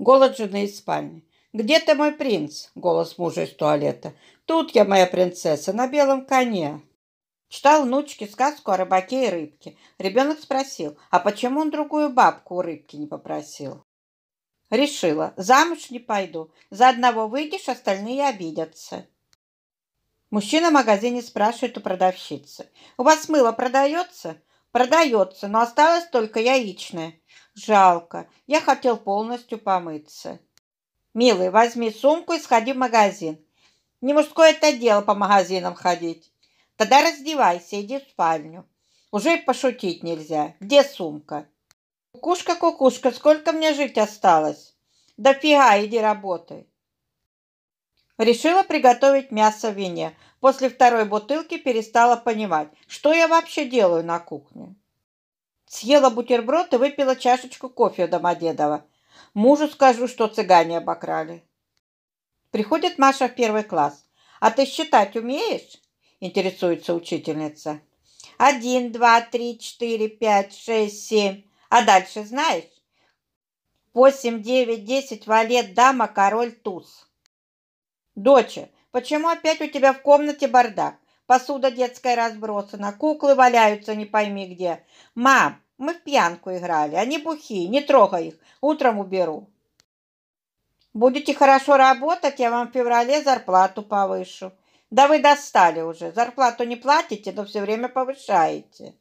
Голос жены из спальни. «Где ты, мой принц?» – голос мужа из туалета. «Тут я, моя принцесса, на белом коне». Читал внучке сказку о рыбаке и рыбке. Ребенок спросил, а почему он другую бабку у рыбки не попросил? Решила, замуж не пойду. За одного выйдешь, остальные обидятся. Мужчина в магазине спрашивает у продавщицы. «У вас мыло продается?» Продается, но осталось только яичное. Жалко, я хотел полностью помыться. Милый, возьми сумку и сходи в магазин. Не мужское это дело по магазинам ходить. Тогда раздевайся, иди в спальню. Уже и пошутить нельзя. Где сумка? Кукушка, кукушка, сколько мне жить осталось? Да фига, иди работай. Решила приготовить мясо в вине. После второй бутылки перестала понимать, что я вообще делаю на кухне. Съела бутерброд и выпила чашечку кофе у Домодедова. Мужу скажу, что цыгане обокрали. Приходит Маша в первый класс. «А ты считать умеешь?» – интересуется учительница. «Один, два, три, четыре, пять, шесть, семь. А дальше знаешь?» «Восемь, девять, десять, валет, дама, король, туз». «Доча, почему опять у тебя в комнате бардак? Посуда детская разбросана, куклы валяются не пойми где. Мам, мы в пьянку играли, они бухи, не трогай их, утром уберу». «Будете хорошо работать, я вам в феврале зарплату повышу». «Да вы достали уже, зарплату не платите, но все время повышаете».